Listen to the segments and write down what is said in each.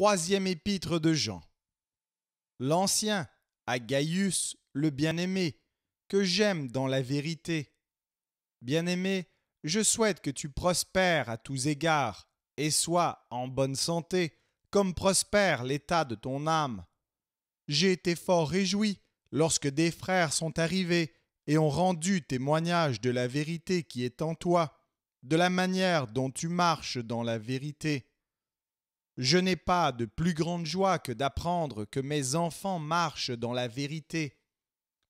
troisième épître de Jean. L'Ancien, à Gaius, le bien-aimé, que j'aime dans la vérité. Bien-aimé, je souhaite que tu prospères à tous égards, et sois en bonne santé, comme prospère l'état de ton âme. J'ai été fort réjoui lorsque des frères sont arrivés et ont rendu témoignage de la vérité qui est en toi, de la manière dont tu marches dans la vérité. Je n'ai pas de plus grande joie que d'apprendre que mes enfants marchent dans la vérité.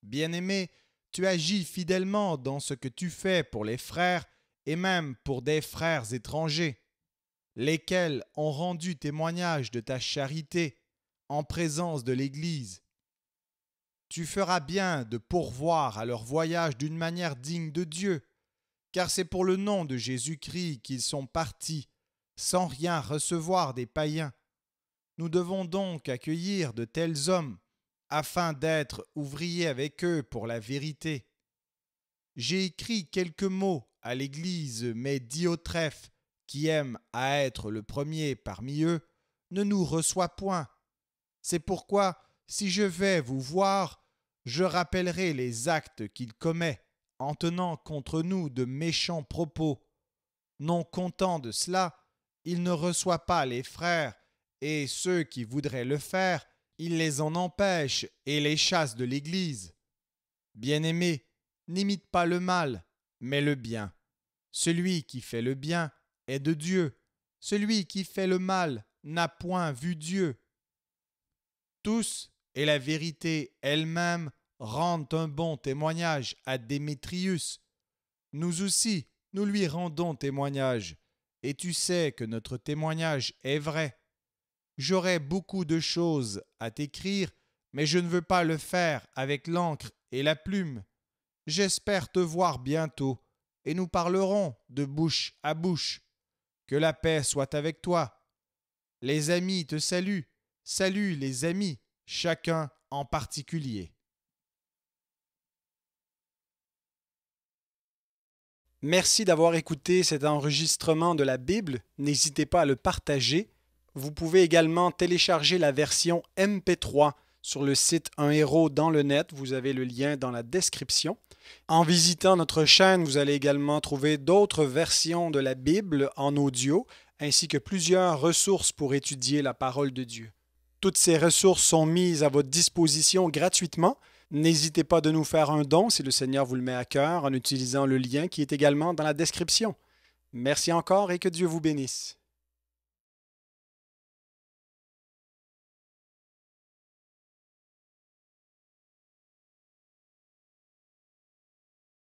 Bien-aimé, tu agis fidèlement dans ce que tu fais pour les frères et même pour des frères étrangers, lesquels ont rendu témoignage de ta charité en présence de l'Église. Tu feras bien de pourvoir à leur voyage d'une manière digne de Dieu, car c'est pour le nom de Jésus-Christ qu'ils sont partis sans rien recevoir des païens. Nous devons donc accueillir de tels hommes, afin d'être ouvriers avec eux pour la vérité. J'ai écrit quelques mots à l'Église, mais Diotrephe, qui aime à être le premier parmi eux, ne nous reçoit point. C'est pourquoi, si je vais vous voir, je rappellerai les actes qu'il commet en tenant contre nous de méchants propos. Non content de cela, il ne reçoit pas les frères, et ceux qui voudraient le faire, il les en empêche et les chasse de l'Église. Bien-aimé, n'imite pas le mal, mais le bien. Celui qui fait le bien est de Dieu. Celui qui fait le mal n'a point vu Dieu. Tous, et la vérité elle-même, rendent un bon témoignage à Démétrius. Nous aussi, nous lui rendons témoignage et tu sais que notre témoignage est vrai. J'aurai beaucoup de choses à t'écrire, mais je ne veux pas le faire avec l'encre et la plume. J'espère te voir bientôt, et nous parlerons de bouche à bouche. Que la paix soit avec toi. Les amis te saluent, salut les amis, chacun en particulier. Merci d'avoir écouté cet enregistrement de la Bible. N'hésitez pas à le partager. Vous pouvez également télécharger la version MP3 sur le site Un héros dans le net. Vous avez le lien dans la description. En visitant notre chaîne, vous allez également trouver d'autres versions de la Bible en audio, ainsi que plusieurs ressources pour étudier la parole de Dieu. Toutes ces ressources sont mises à votre disposition gratuitement N'hésitez pas de nous faire un don si le Seigneur vous le met à cœur en utilisant le lien qui est également dans la description. Merci encore et que Dieu vous bénisse.